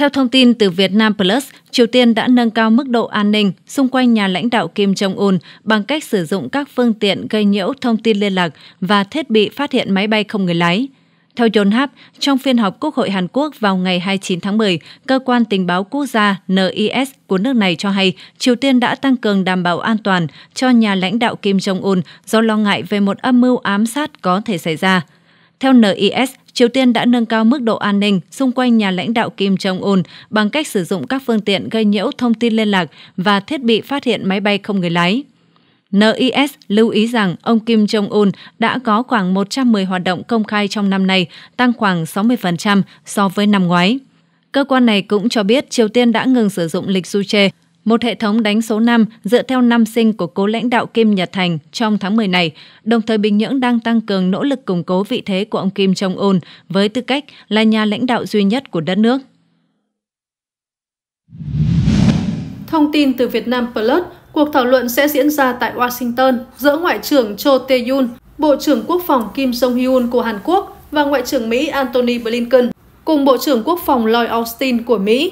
Theo thông tin từ Việt Nam Plus, Triều Tiên đã nâng cao mức độ an ninh xung quanh nhà lãnh đạo Kim Jong-un bằng cách sử dụng các phương tiện gây nhiễu thông tin liên lạc và thiết bị phát hiện máy bay không người lái. Theo Yonhap, trong phiên họp Quốc hội Hàn Quốc vào ngày 29 tháng 10, Cơ quan Tình báo Quốc gia NIS của nước này cho hay Triều Tiên đã tăng cường đảm bảo an toàn cho nhà lãnh đạo Kim Jong-un do lo ngại về một âm mưu ám sát có thể xảy ra. Theo NIS, Triều Tiên đã nâng cao mức độ an ninh xung quanh nhà lãnh đạo Kim Jong-un bằng cách sử dụng các phương tiện gây nhiễu thông tin liên lạc và thiết bị phát hiện máy bay không người lái. NIS lưu ý rằng ông Kim Jong-un đã có khoảng 110 hoạt động công khai trong năm nay, tăng khoảng 60% so với năm ngoái. Cơ quan này cũng cho biết Triều Tiên đã ngừng sử dụng lịch Suche một hệ thống đánh số năm dựa theo năm sinh của cố lãnh đạo Kim Nhật Thành trong tháng 10 này, đồng thời Bình Nhưỡng đang tăng cường nỗ lực củng cố vị thế của ông Kim Jong-un với tư cách là nhà lãnh đạo duy nhất của đất nước. Thông tin từ Việt Nam Plus, cuộc thảo luận sẽ diễn ra tại Washington giữa Ngoại trưởng Cho Tae-yun, Bộ trưởng Quốc phòng Kim Jong-hyun của Hàn Quốc và Ngoại trưởng Mỹ Antony Blinken cùng Bộ trưởng Quốc phòng Lloyd Austin của Mỹ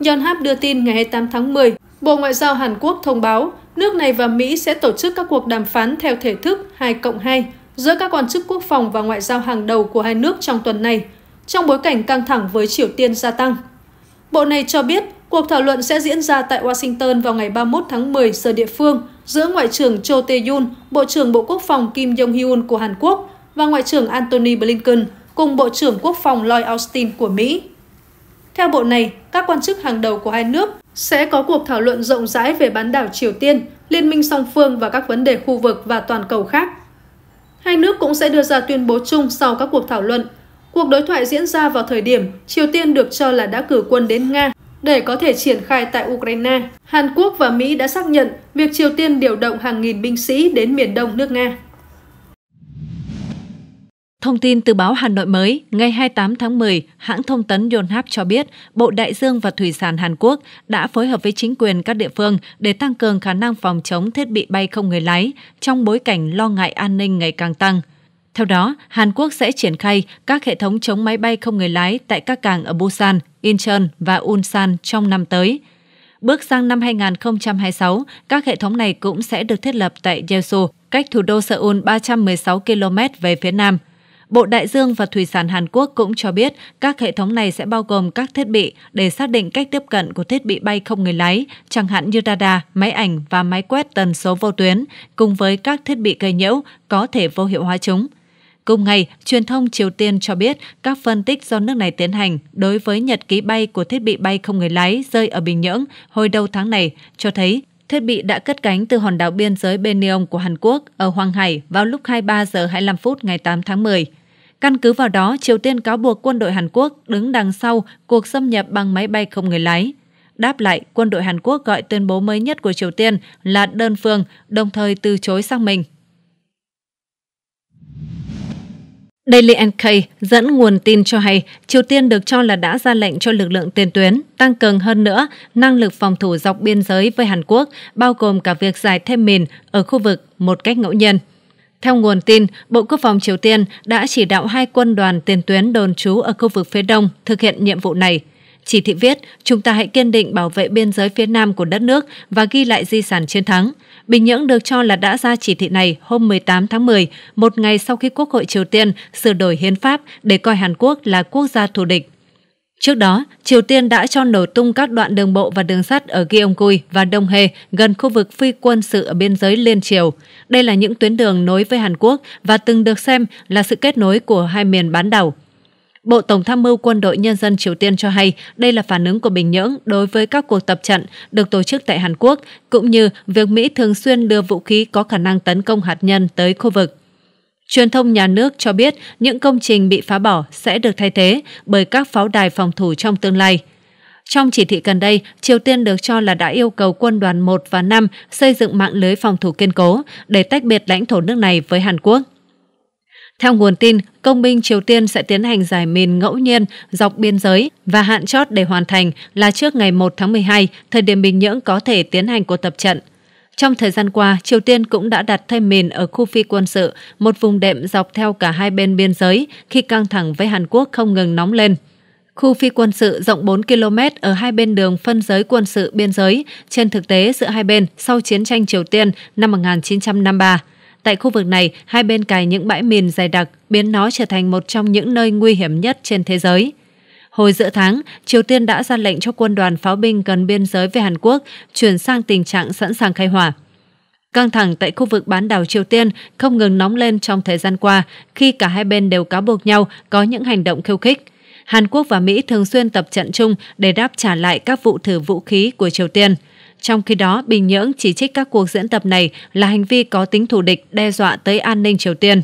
Yonhap đưa tin ngày 28 tháng 10, Bộ Ngoại giao Hàn Quốc thông báo nước này và Mỹ sẽ tổ chức các cuộc đàm phán theo thể thức 2 cộng 2 giữa các quan chức quốc phòng và ngoại giao hàng đầu của hai nước trong tuần này, trong bối cảnh căng thẳng với Triều Tiên gia tăng. Bộ này cho biết cuộc thảo luận sẽ diễn ra tại Washington vào ngày 31 tháng 10 giờ địa phương giữa Ngoại trưởng Cho Tae-yun, Bộ trưởng Bộ Quốc phòng Kim Jong-hyun của Hàn Quốc và Ngoại trưởng Antony Blinken cùng Bộ trưởng Quốc phòng Lloyd Austin của Mỹ. Theo bộ này, các quan chức hàng đầu của hai nước sẽ có cuộc thảo luận rộng rãi về bán đảo Triều Tiên, liên minh song phương và các vấn đề khu vực và toàn cầu khác. Hai nước cũng sẽ đưa ra tuyên bố chung sau các cuộc thảo luận. Cuộc đối thoại diễn ra vào thời điểm Triều Tiên được cho là đã cử quân đến Nga để có thể triển khai tại Ukraine. Hàn Quốc và Mỹ đã xác nhận việc Triều Tiên điều động hàng nghìn binh sĩ đến miền đông nước Nga. Thông tin từ báo Hà Nội mới, ngày 28 tháng 10, hãng thông tấn Yonhap cho biết Bộ Đại dương và Thủy sản Hàn Quốc đã phối hợp với chính quyền các địa phương để tăng cường khả năng phòng chống thiết bị bay không người lái trong bối cảnh lo ngại an ninh ngày càng tăng. Theo đó, Hàn Quốc sẽ triển khai các hệ thống chống máy bay không người lái tại các cảng ở Busan, Incheon và Ulsan trong năm tới. Bước sang năm 2026, các hệ thống này cũng sẽ được thiết lập tại Jeju, cách thủ đô Seoul 316 km về phía nam. Bộ Đại dương và Thủy sản Hàn Quốc cũng cho biết các hệ thống này sẽ bao gồm các thiết bị để xác định cách tiếp cận của thiết bị bay không người lái, chẳng hạn như radar, máy ảnh và máy quét tần số vô tuyến, cùng với các thiết bị gây nhiễu có thể vô hiệu hóa chúng. Cùng ngày, truyền thông Triều Tiên cho biết các phân tích do nước này tiến hành đối với nhật ký bay của thiết bị bay không người lái rơi ở Bình Nhưỡng hồi đầu tháng này cho thấy thiết bị đã cất cánh từ hòn đảo biên giới Beniong của Hàn Quốc ở Hoàng Hải vào lúc 23 giờ 25 phút ngày 8 tháng 10. Căn cứ vào đó, Triều Tiên cáo buộc quân đội Hàn Quốc đứng đằng sau cuộc xâm nhập bằng máy bay không người lái. Đáp lại, quân đội Hàn Quốc gọi tuyên bố mới nhất của Triều Tiên là đơn phương, đồng thời từ chối sang mình. Daily NK dẫn nguồn tin cho hay Triều Tiên được cho là đã ra lệnh cho lực lượng tiền tuyến tăng cường hơn nữa năng lực phòng thủ dọc biên giới với Hàn Quốc, bao gồm cả việc giải thêm mìn ở khu vực một cách ngẫu nhiên. Theo nguồn tin, Bộ Quốc phòng Triều Tiên đã chỉ đạo hai quân đoàn tiền tuyến đồn trú ở khu vực phía đông thực hiện nhiệm vụ này – chỉ thị viết, chúng ta hãy kiên định bảo vệ biên giới phía nam của đất nước và ghi lại di sản chiến thắng. Bình Nhưỡng được cho là đã ra chỉ thị này hôm 18 tháng 10, một ngày sau khi Quốc hội Triều Tiên sửa đổi hiến pháp để coi Hàn Quốc là quốc gia thù địch. Trước đó, Triều Tiên đã cho nổ tung các đoạn đường bộ và đường sắt ở Gyeonggi và Đông Hề gần khu vực phi quân sự ở biên giới Liên Triều. Đây là những tuyến đường nối với Hàn Quốc và từng được xem là sự kết nối của hai miền bán đảo. Bộ Tổng tham mưu Quân đội Nhân dân Triều Tiên cho hay đây là phản ứng của Bình Nhưỡng đối với các cuộc tập trận được tổ chức tại Hàn Quốc, cũng như việc Mỹ thường xuyên đưa vũ khí có khả năng tấn công hạt nhân tới khu vực. Truyền thông nhà nước cho biết những công trình bị phá bỏ sẽ được thay thế bởi các pháo đài phòng thủ trong tương lai. Trong chỉ thị gần đây, Triều Tiên được cho là đã yêu cầu quân đoàn 1 và 5 xây dựng mạng lưới phòng thủ kiên cố để tách biệt lãnh thổ nước này với Hàn Quốc. Theo nguồn tin, công binh Triều Tiên sẽ tiến hành giải mìn ngẫu nhiên dọc biên giới và hạn chót để hoàn thành là trước ngày 1 tháng 12, thời điểm Bình Nhưỡng có thể tiến hành cuộc tập trận. Trong thời gian qua, Triều Tiên cũng đã đặt thêm mìn ở khu phi quân sự, một vùng đệm dọc theo cả hai bên biên giới khi căng thẳng với Hàn Quốc không ngừng nóng lên. Khu phi quân sự rộng 4 km ở hai bên đường phân giới quân sự biên giới, trên thực tế giữa hai bên sau chiến tranh Triều Tiên năm 1953. Tại khu vực này, hai bên cài những bãi mìn dày đặc, biến nó trở thành một trong những nơi nguy hiểm nhất trên thế giới. Hồi giữa tháng, Triều Tiên đã ra lệnh cho quân đoàn pháo binh gần biên giới với Hàn Quốc chuyển sang tình trạng sẵn sàng khai hỏa. Căng thẳng tại khu vực bán đảo Triều Tiên không ngừng nóng lên trong thời gian qua khi cả hai bên đều cáo buộc nhau có những hành động khiêu khích. Hàn Quốc và Mỹ thường xuyên tập trận chung để đáp trả lại các vụ thử vũ khí của Triều Tiên – trong khi đó, Bình Nhưỡng chỉ trích các cuộc diễn tập này là hành vi có tính thù địch đe dọa tới an ninh Triều Tiên.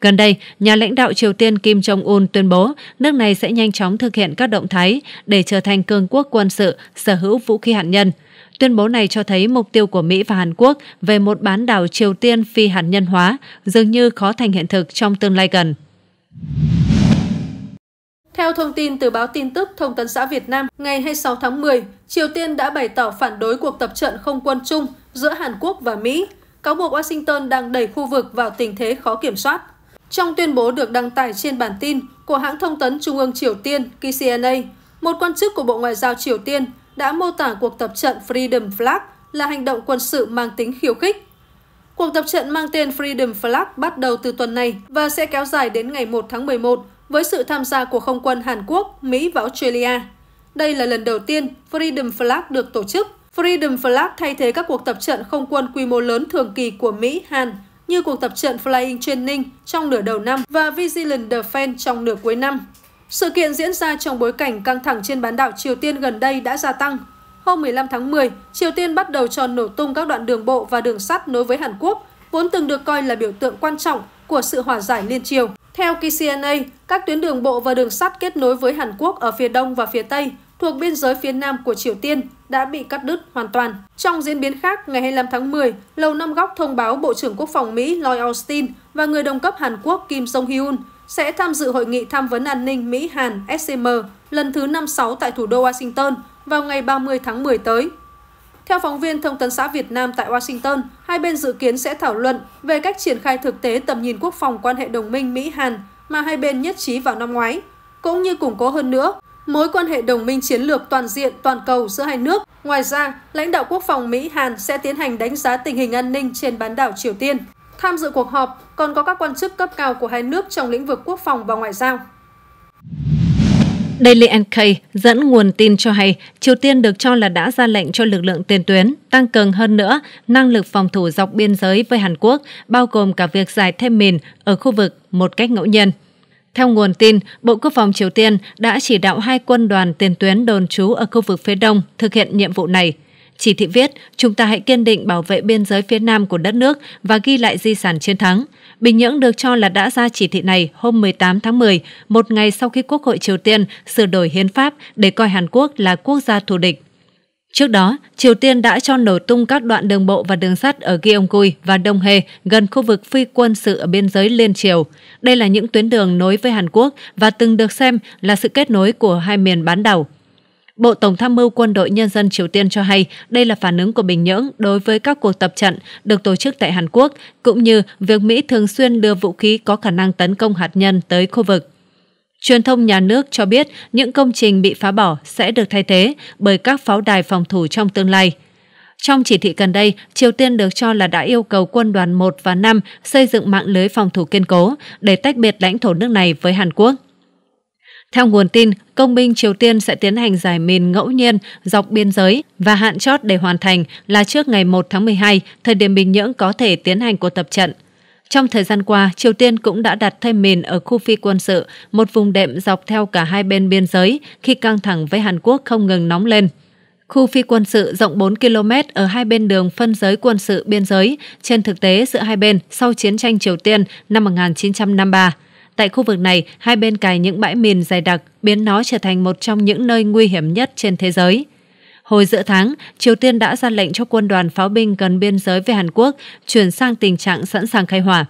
Gần đây, nhà lãnh đạo Triều Tiên Kim Jong-un tuyên bố nước này sẽ nhanh chóng thực hiện các động thái để trở thành cường quốc quân sự sở hữu vũ khí hạt nhân. Tuyên bố này cho thấy mục tiêu của Mỹ và Hàn Quốc về một bán đảo Triều Tiên phi hạt nhân hóa dường như khó thành hiện thực trong tương lai gần. Theo thông tin từ báo tin tức Thông tấn xã Việt Nam, ngày 26 tháng 10, Triều Tiên đã bày tỏ phản đối cuộc tập trận không quân chung giữa Hàn Quốc và Mỹ, cáo buộc Washington đang đẩy khu vực vào tình thế khó kiểm soát. Trong tuyên bố được đăng tải trên bản tin của hãng thông tấn Trung ương Triều Tiên KCNA, một quan chức của Bộ Ngoại giao Triều Tiên đã mô tả cuộc tập trận Freedom Flag là hành động quân sự mang tính khiêu khích. Cuộc tập trận mang tên Freedom Flag bắt đầu từ tuần này và sẽ kéo dài đến ngày 1 tháng 11 với sự tham gia của không quân Hàn Quốc, Mỹ và Australia. Đây là lần đầu tiên Freedom Flag được tổ chức. Freedom Flag thay thế các cuộc tập trận không quân quy mô lớn thường kỳ của Mỹ, Hàn như cuộc tập trận Flying Training trong nửa đầu năm và Vigilant Defense trong nửa cuối năm. Sự kiện diễn ra trong bối cảnh căng thẳng trên bán đảo Triều Tiên gần đây đã gia tăng. Hôm 15 tháng 10, Triều Tiên bắt đầu cho nổ tung các đoạn đường bộ và đường sắt nối với Hàn Quốc, vốn từng được coi là biểu tượng quan trọng của sự hòa giải liên triều. Theo KCNA, các tuyến đường bộ và đường sắt kết nối với Hàn Quốc ở phía đông và phía tây thuộc biên giới phía nam của Triều Tiên đã bị cắt đứt hoàn toàn. Trong diễn biến khác, ngày 25 tháng 10, Lầu Năm Góc thông báo Bộ trưởng Quốc phòng Mỹ Lloyd Austin và người đồng cấp Hàn Quốc Kim Jong-hyun sẽ tham dự hội nghị tham vấn an ninh Mỹ-Hàn SCM lần thứ 56 tại thủ đô Washington vào ngày 30 tháng 10 tới. Theo phóng viên Thông tấn xã Việt Nam tại Washington, hai bên dự kiến sẽ thảo luận về cách triển khai thực tế tầm nhìn quốc phòng quan hệ đồng minh Mỹ-Hàn mà hai bên nhất trí vào năm ngoái, cũng như củng cố hơn nữa mối quan hệ đồng minh chiến lược toàn diện toàn cầu giữa hai nước. Ngoài ra, lãnh đạo quốc phòng Mỹ-Hàn sẽ tiến hành đánh giá tình hình an ninh trên bán đảo Triều Tiên. Tham dự cuộc họp còn có các quan chức cấp cao của hai nước trong lĩnh vực quốc phòng và ngoại giao. Daily NK dẫn nguồn tin cho hay Triều Tiên được cho là đã ra lệnh cho lực lượng tiền tuyến tăng cường hơn nữa năng lực phòng thủ dọc biên giới với Hàn Quốc, bao gồm cả việc giải thêm mìn ở khu vực một cách ngẫu nhiên. Theo nguồn tin, Bộ Quốc phòng Triều Tiên đã chỉ đạo hai quân đoàn tiền tuyến đồn trú ở khu vực phía đông thực hiện nhiệm vụ này – chỉ thị viết, chúng ta hãy kiên định bảo vệ biên giới phía nam của đất nước và ghi lại di sản chiến thắng. Bình Nhưỡng được cho là đã ra chỉ thị này hôm 18 tháng 10, một ngày sau khi Quốc hội Triều Tiên sửa đổi hiến pháp để coi Hàn Quốc là quốc gia thù địch. Trước đó, Triều Tiên đã cho nổ tung các đoạn đường bộ và đường sắt ở Gyeonggi và Đông Hề gần khu vực phi quân sự ở biên giới Liên Triều. Đây là những tuyến đường nối với Hàn Quốc và từng được xem là sự kết nối của hai miền bán đảo. Bộ Tổng tham mưu Quân đội Nhân dân Triều Tiên cho hay đây là phản ứng của Bình Nhưỡng đối với các cuộc tập trận được tổ chức tại Hàn Quốc, cũng như việc Mỹ thường xuyên đưa vũ khí có khả năng tấn công hạt nhân tới khu vực. Truyền thông nhà nước cho biết những công trình bị phá bỏ sẽ được thay thế bởi các pháo đài phòng thủ trong tương lai. Trong chỉ thị gần đây, Triều Tiên được cho là đã yêu cầu quân đoàn 1 và 5 xây dựng mạng lưới phòng thủ kiên cố để tách biệt lãnh thổ nước này với Hàn Quốc. Theo nguồn tin, công binh Triều Tiên sẽ tiến hành giải mìn ngẫu nhiên dọc biên giới và hạn chót để hoàn thành là trước ngày 1 tháng 12, thời điểm Bình Nhưỡng có thể tiến hành cuộc tập trận. Trong thời gian qua, Triều Tiên cũng đã đặt thêm mìn ở khu phi quân sự, một vùng đệm dọc theo cả hai bên biên giới khi căng thẳng với Hàn Quốc không ngừng nóng lên. Khu phi quân sự rộng 4 km ở hai bên đường phân giới quân sự biên giới, trên thực tế giữa hai bên sau chiến tranh Triều Tiên năm 1953. Tại khu vực này, hai bên cài những bãi mìn dày đặc, biến nó trở thành một trong những nơi nguy hiểm nhất trên thế giới. Hồi giữa tháng, Triều Tiên đã ra lệnh cho quân đoàn pháo binh gần biên giới với Hàn Quốc chuyển sang tình trạng sẵn sàng khai hỏa.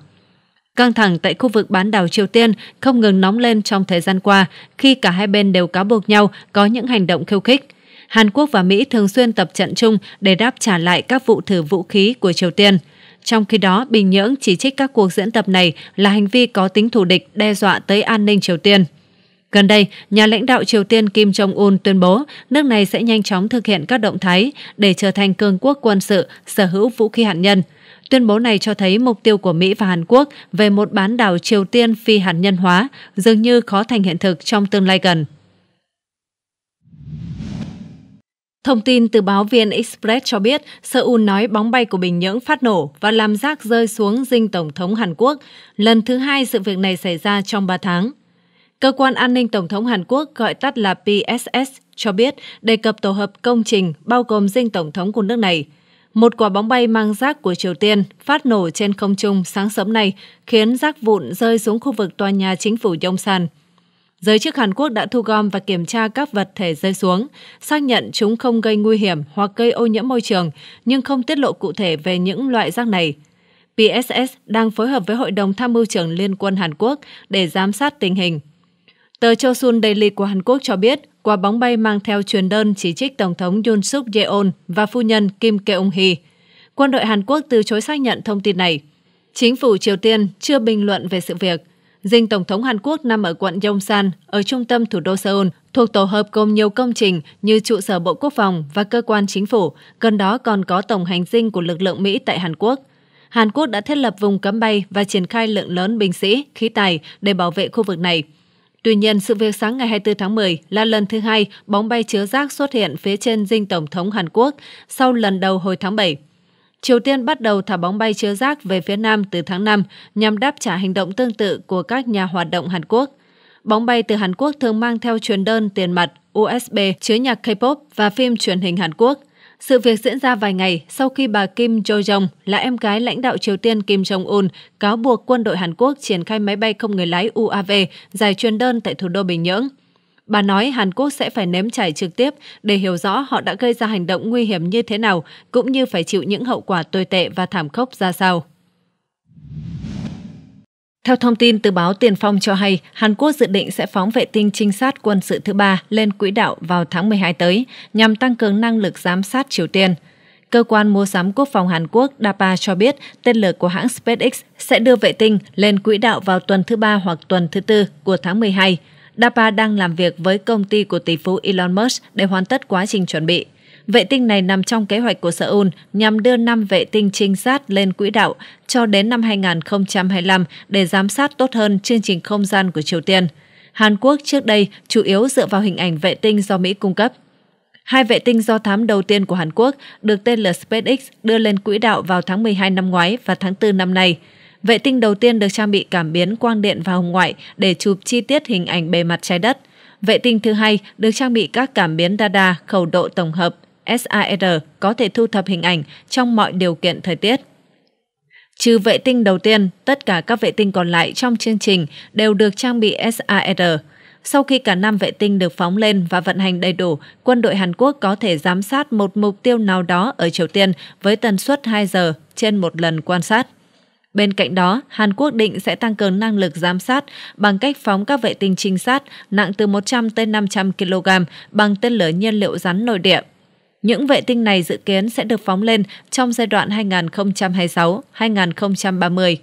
Căng thẳng tại khu vực bán đảo Triều Tiên không ngừng nóng lên trong thời gian qua khi cả hai bên đều cáo buộc nhau có những hành động khiêu khích. Hàn Quốc và Mỹ thường xuyên tập trận chung để đáp trả lại các vụ thử vũ khí của Triều Tiên – trong khi đó, Bình Nhưỡng chỉ trích các cuộc diễn tập này là hành vi có tính thù địch đe dọa tới an ninh Triều Tiên. Gần đây, nhà lãnh đạo Triều Tiên Kim Jong-un tuyên bố nước này sẽ nhanh chóng thực hiện các động thái để trở thành cường quốc quân sự sở hữu vũ khí hạt nhân. Tuyên bố này cho thấy mục tiêu của Mỹ và Hàn Quốc về một bán đảo Triều Tiên phi hạt nhân hóa dường như khó thành hiện thực trong tương lai gần. Thông tin từ báo VN Express cho biết, Seoul nói bóng bay của Bình Nhưỡng phát nổ và làm rác rơi xuống dinh Tổng thống Hàn Quốc. Lần thứ hai sự việc này xảy ra trong 3 tháng. Cơ quan an ninh Tổng thống Hàn Quốc gọi tắt là PSS cho biết đề cập tổ hợp công trình bao gồm dinh Tổng thống của nước này. Một quả bóng bay mang rác của Triều Tiên phát nổ trên không trung sáng sớm nay khiến rác vụn rơi xuống khu vực tòa nhà chính phủ Yongsan giới chức Hàn Quốc đã thu gom và kiểm tra các vật thể rơi xuống, xác nhận chúng không gây nguy hiểm hoặc gây ô nhiễm môi trường, nhưng không tiết lộ cụ thể về những loại rác này. PSS đang phối hợp với Hội đồng Tham mưu trưởng Liên quân Hàn Quốc để giám sát tình hình. Tờ Chosun Daily của Hàn Quốc cho biết, quả bóng bay mang theo truyền đơn chỉ trích Tổng thống Yoon Suk Yeol và phu nhân Kim Keung Hee. Quân đội Hàn Quốc từ chối xác nhận thông tin này. Chính phủ Triều Tiên chưa bình luận về sự việc, Dinh Tổng thống Hàn Quốc nằm ở quận Yongsan, ở trung tâm thủ đô Seoul, thuộc tổ hợp gồm nhiều công trình như trụ sở Bộ Quốc phòng và cơ quan chính phủ, gần đó còn có tổng hành dinh của lực lượng Mỹ tại Hàn Quốc. Hàn Quốc đã thiết lập vùng cấm bay và triển khai lượng lớn binh sĩ, khí tài để bảo vệ khu vực này. Tuy nhiên, sự việc sáng ngày 24 tháng 10 là lần thứ hai bóng bay chứa rác xuất hiện phía trên dinh Tổng thống Hàn Quốc sau lần đầu hồi tháng 7. Triều Tiên bắt đầu thả bóng bay chứa rác về phía Nam từ tháng 5 nhằm đáp trả hành động tương tự của các nhà hoạt động Hàn Quốc. Bóng bay từ Hàn Quốc thường mang theo truyền đơn tiền mặt USB chứa nhạc K-pop và phim truyền hình Hàn Quốc. Sự việc diễn ra vài ngày sau khi bà Kim Jo-jong, là em gái lãnh đạo Triều Tiên Kim Jong-un, cáo buộc quân đội Hàn Quốc triển khai máy bay không người lái UAV giải truyền đơn tại thủ đô Bình Nhưỡng. Bà nói Hàn Quốc sẽ phải nếm trải trực tiếp để hiểu rõ họ đã gây ra hành động nguy hiểm như thế nào, cũng như phải chịu những hậu quả tồi tệ và thảm khốc ra sao. Theo thông tin từ báo Tiền Phong cho hay, Hàn Quốc dự định sẽ phóng vệ tinh trinh sát quân sự thứ ba lên quỹ đạo vào tháng 12 tới nhằm tăng cường năng lực giám sát Triều Tiên. Cơ quan mua sắm quốc phòng Hàn Quốc DAPA cho biết tên lửa của hãng SpaceX sẽ đưa vệ tinh lên quỹ đạo vào tuần thứ ba hoặc tuần thứ tư của tháng 12. DARPA đang làm việc với công ty của tỷ phú Elon Musk để hoàn tất quá trình chuẩn bị. Vệ tinh này nằm trong kế hoạch của Seoul nhằm đưa 5 vệ tinh trinh sát lên quỹ đạo cho đến năm 2025 để giám sát tốt hơn chương trình không gian của Triều Tiên. Hàn Quốc trước đây chủ yếu dựa vào hình ảnh vệ tinh do Mỹ cung cấp. Hai vệ tinh do thám đầu tiên của Hàn Quốc được tên là SpaceX đưa lên quỹ đạo vào tháng 12 năm ngoái và tháng 4 năm nay – Vệ tinh đầu tiên được trang bị cảm biến quang điện và hồng ngoại để chụp chi tiết hình ảnh bề mặt trái đất. Vệ tinh thứ hai được trang bị các cảm biến đa khẩu độ tổng hợp SAR có thể thu thập hình ảnh trong mọi điều kiện thời tiết. Trừ vệ tinh đầu tiên, tất cả các vệ tinh còn lại trong chương trình đều được trang bị SAR. Sau khi cả năm vệ tinh được phóng lên và vận hành đầy đủ, quân đội Hàn Quốc có thể giám sát một mục tiêu nào đó ở Triều Tiên với tần suất 2 giờ trên một lần quan sát. Bên cạnh đó, Hàn Quốc định sẽ tăng cường năng lực giám sát bằng cách phóng các vệ tinh trinh sát nặng từ 100 tới 500 kg bằng tên lửa nhiên liệu rắn nội địa. Những vệ tinh này dự kiến sẽ được phóng lên trong giai đoạn 2026-2030.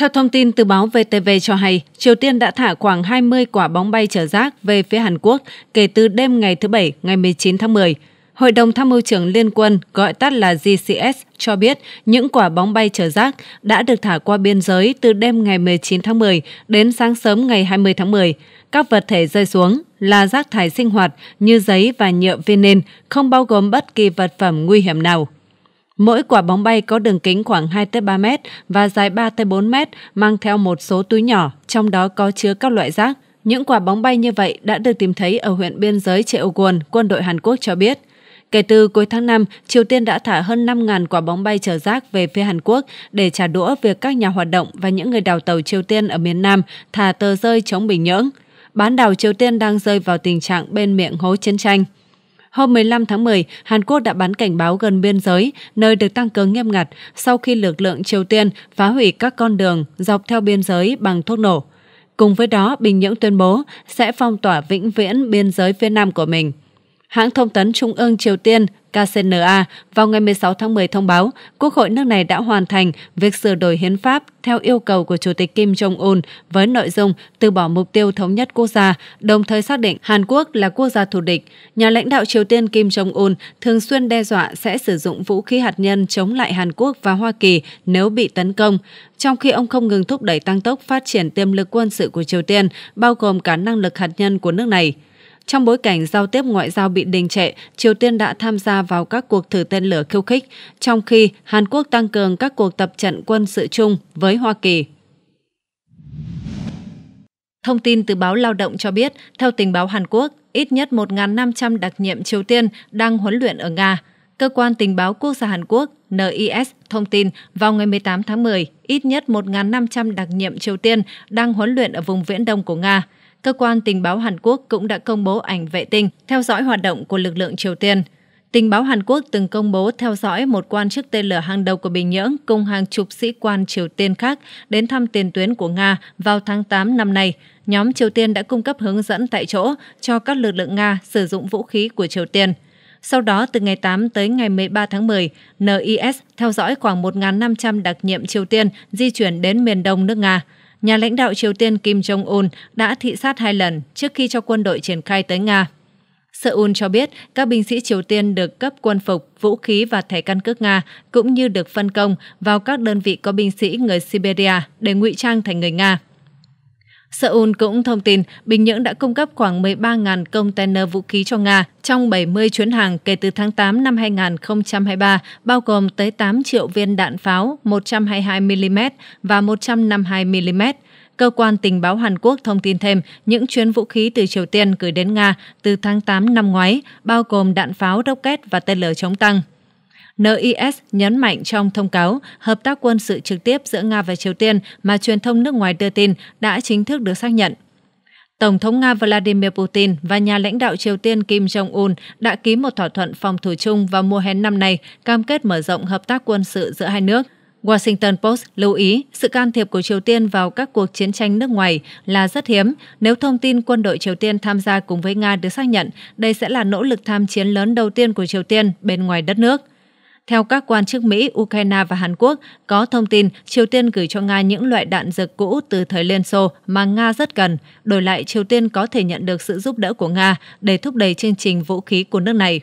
Theo thông tin từ báo VTV cho hay, Triều Tiên đã thả khoảng 20 quả bóng bay chở rác về phía Hàn Quốc kể từ đêm ngày thứ Bảy, ngày 19 tháng 10. Hội đồng tham mưu trưởng Liên quân, gọi tắt là GCS, cho biết những quả bóng bay chở rác đã được thả qua biên giới từ đêm ngày 19 tháng 10 đến sáng sớm ngày 20 tháng 10. Các vật thể rơi xuống là rác thải sinh hoạt như giấy và nhựa viên nền, không bao gồm bất kỳ vật phẩm nguy hiểm nào. Mỗi quả bóng bay có đường kính khoảng 2-3 mét và dài 3-4 mét, mang theo một số túi nhỏ, trong đó có chứa các loại rác. Những quả bóng bay như vậy đã được tìm thấy ở huyện biên giới Cheoguon, quân đội Hàn Quốc cho biết. Kể từ cuối tháng 5, Triều Tiên đã thả hơn 5.000 quả bóng bay chở rác về phía Hàn Quốc để trả đũa việc các nhà hoạt động và những người đào tàu Triều Tiên ở miền Nam thả tờ rơi chống Bình Nhưỡng. Bán đảo Triều Tiên đang rơi vào tình trạng bên miệng hố chiến tranh. Hôm 15 tháng 10, Hàn Quốc đã bắn cảnh báo gần biên giới, nơi được tăng cường nghiêm ngặt sau khi lực lượng Triều Tiên phá hủy các con đường dọc theo biên giới bằng thuốc nổ. Cùng với đó, Bình Nhưỡng tuyên bố sẽ phong tỏa vĩnh viễn biên giới phía Nam của mình. Hãng thông tấn Trung ương Triều Tiên KCNA vào ngày 16 tháng 10 thông báo Quốc hội nước này đã hoàn thành việc sửa đổi hiến pháp theo yêu cầu của Chủ tịch Kim Jong-un với nội dung từ bỏ mục tiêu thống nhất quốc gia, đồng thời xác định Hàn Quốc là quốc gia thù địch. Nhà lãnh đạo Triều Tiên Kim Jong-un thường xuyên đe dọa sẽ sử dụng vũ khí hạt nhân chống lại Hàn Quốc và Hoa Kỳ nếu bị tấn công, trong khi ông không ngừng thúc đẩy tăng tốc phát triển tiềm lực quân sự của Triều Tiên, bao gồm cả năng lực hạt nhân của nước này. Trong bối cảnh giao tiếp ngoại giao bị đình trệ, Triều Tiên đã tham gia vào các cuộc thử tên lửa khiêu khích, trong khi Hàn Quốc tăng cường các cuộc tập trận quân sự chung với Hoa Kỳ. Thông tin từ báo Lao động cho biết, theo tình báo Hàn Quốc, ít nhất 1.500 đặc nhiệm Triều Tiên đang huấn luyện ở Nga. Cơ quan Tình báo Quốc gia Hàn Quốc NIS thông tin vào ngày 18 tháng 10, ít nhất 1.500 đặc nhiệm Triều Tiên đang huấn luyện ở vùng viễn đông của Nga cơ quan tình báo Hàn Quốc cũng đã công bố ảnh vệ tinh theo dõi hoạt động của lực lượng Triều Tiên. Tình báo Hàn Quốc từng công bố theo dõi một quan chức tên lửa hàng đầu của Bình Nhưỡng cùng hàng chục sĩ quan Triều Tiên khác đến thăm tiền tuyến của Nga vào tháng 8 năm nay. Nhóm Triều Tiên đã cung cấp hướng dẫn tại chỗ cho các lực lượng Nga sử dụng vũ khí của Triều Tiên. Sau đó, từ ngày 8 tới ngày 13 tháng 10, NIS theo dõi khoảng 1.500 đặc nhiệm Triều Tiên di chuyển đến miền đông nước Nga nhà lãnh đạo Triều Tiên Kim Jong-un đã thị sát hai lần trước khi cho quân đội triển khai tới Nga. Seoul cho biết các binh sĩ Triều Tiên được cấp quân phục, vũ khí và thẻ căn cước Nga cũng như được phân công vào các đơn vị có binh sĩ người Siberia để ngụy trang thành người Nga. Seoul cũng thông tin Bình Nhưỡng đã cung cấp khoảng 13.000 container vũ khí cho Nga trong 70 chuyến hàng kể từ tháng 8 năm 2023, bao gồm tới 8 triệu viên đạn pháo 122mm và 152mm. Cơ quan tình báo Hàn Quốc thông tin thêm những chuyến vũ khí từ Triều Tiên gửi đến Nga từ tháng 8 năm ngoái, bao gồm đạn pháo, rocket và tên lửa chống tăng. NIS nhấn mạnh trong thông cáo, hợp tác quân sự trực tiếp giữa Nga và Triều Tiên mà truyền thông nước ngoài đưa tin đã chính thức được xác nhận. Tổng thống Nga Vladimir Putin và nhà lãnh đạo Triều Tiên Kim Jong-un đã ký một thỏa thuận phòng thủ chung vào mùa hè năm nay, cam kết mở rộng hợp tác quân sự giữa hai nước. Washington Post lưu ý sự can thiệp của Triều Tiên vào các cuộc chiến tranh nước ngoài là rất hiếm. Nếu thông tin quân đội Triều Tiên tham gia cùng với Nga được xác nhận, đây sẽ là nỗ lực tham chiến lớn đầu tiên của Triều Tiên bên ngoài đất nước. Theo các quan chức Mỹ, Ukraine và Hàn Quốc có thông tin Triều Tiên gửi cho Nga những loại đạn dược cũ từ thời Liên Xô mà Nga rất cần. Đổi lại, Triều Tiên có thể nhận được sự giúp đỡ của Nga để thúc đẩy chương trình vũ khí của nước này.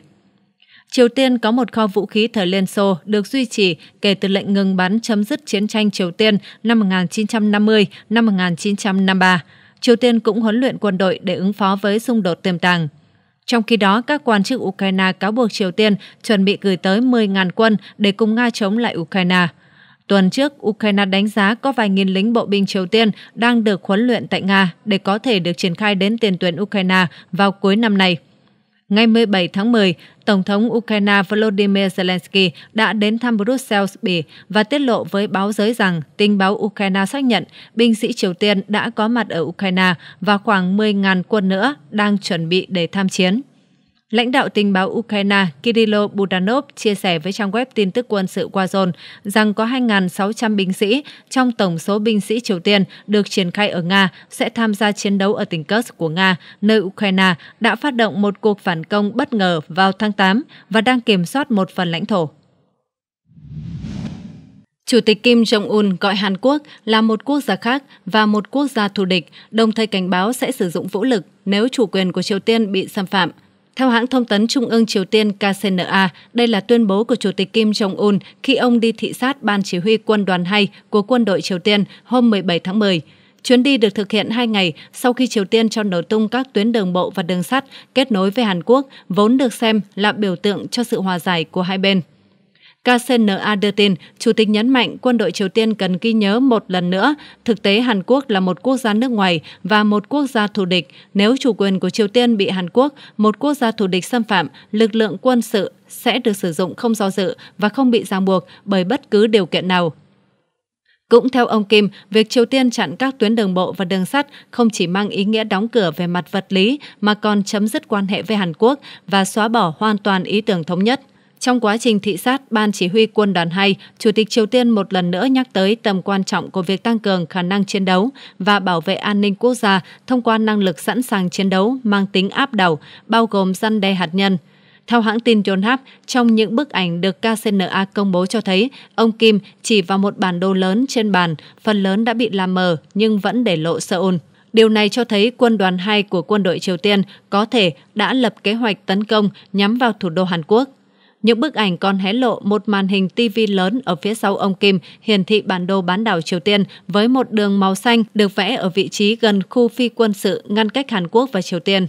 Triều Tiên có một kho vũ khí thời Liên Xô được duy trì kể từ lệnh ngừng bắn chấm dứt chiến tranh Triều Tiên năm 1950 năm 1953. Triều Tiên cũng huấn luyện quân đội để ứng phó với xung đột tiềm tàng. Trong khi đó, các quan chức Ukraine cáo buộc Triều Tiên chuẩn bị gửi tới 10.000 quân để cùng Nga chống lại Ukraine. Tuần trước, Ukraine đánh giá có vài nghìn lính bộ binh Triều Tiên đang được huấn luyện tại Nga để có thể được triển khai đến tiền tuyến Ukraine vào cuối năm nay. Ngày 17 tháng 10, Tổng thống Ukraine Volodymyr Zelensky đã đến thăm Brussels, Bỉ và tiết lộ với báo giới rằng tình báo Ukraine xác nhận binh sĩ Triều Tiên đã có mặt ở Ukraine và khoảng 10.000 quân nữa đang chuẩn bị để tham chiến. Lãnh đạo tình báo Ukraine Kirilo Budanov chia sẻ với trang web tin tức quân sự Wazone rằng có 2.600 binh sĩ trong tổng số binh sĩ Triều Tiên được triển khai ở Nga sẽ tham gia chiến đấu ở tỉnh Kursk của Nga, nơi Ukraine đã phát động một cuộc phản công bất ngờ vào tháng 8 và đang kiểm soát một phần lãnh thổ. Chủ tịch Kim Jong-un gọi Hàn Quốc là một quốc gia khác và một quốc gia thù địch, đồng thời cảnh báo sẽ sử dụng vũ lực nếu chủ quyền của Triều Tiên bị xâm phạm – theo hãng thông tấn Trung ương Triều Tiên KCNA, đây là tuyên bố của Chủ tịch Kim Jong-un khi ông đi thị sát Ban Chỉ huy Quân đoàn 2 của quân đội Triều Tiên hôm 17 tháng 10. Chuyến đi được thực hiện hai ngày sau khi Triều Tiên cho nổ tung các tuyến đường bộ và đường sắt kết nối với Hàn Quốc, vốn được xem là biểu tượng cho sự hòa giải của hai bên. KCNA đưa tin, Chủ tịch nhấn mạnh quân đội Triều Tiên cần ghi nhớ một lần nữa, thực tế Hàn Quốc là một quốc gia nước ngoài và một quốc gia thù địch. Nếu chủ quyền của Triều Tiên bị Hàn Quốc, một quốc gia thù địch xâm phạm, lực lượng quân sự sẽ được sử dụng không do dự và không bị ràng buộc bởi bất cứ điều kiện nào. Cũng theo ông Kim, việc Triều Tiên chặn các tuyến đường bộ và đường sắt không chỉ mang ý nghĩa đóng cửa về mặt vật lý mà còn chấm dứt quan hệ với Hàn Quốc và xóa bỏ hoàn toàn ý tưởng thống nhất. Trong quá trình thị sát, Ban Chỉ huy Quân đoàn 2, Chủ tịch Triều Tiên một lần nữa nhắc tới tầm quan trọng của việc tăng cường khả năng chiến đấu và bảo vệ an ninh quốc gia thông qua năng lực sẵn sàng chiến đấu mang tính áp đảo, bao gồm săn đe hạt nhân. Theo hãng tin Yonhap, trong những bức ảnh được KCNA công bố cho thấy, ông Kim chỉ vào một bản đồ lớn trên bàn, phần lớn đã bị làm mờ nhưng vẫn để lộ Seoul. Điều này cho thấy quân đoàn 2 của quân đội Triều Tiên có thể đã lập kế hoạch tấn công nhắm vào thủ đô Hàn Quốc. Những bức ảnh còn hé lộ một màn hình TV lớn ở phía sau ông Kim hiển thị bản đồ bán đảo Triều Tiên với một đường màu xanh được vẽ ở vị trí gần khu phi quân sự ngăn cách Hàn Quốc và Triều Tiên.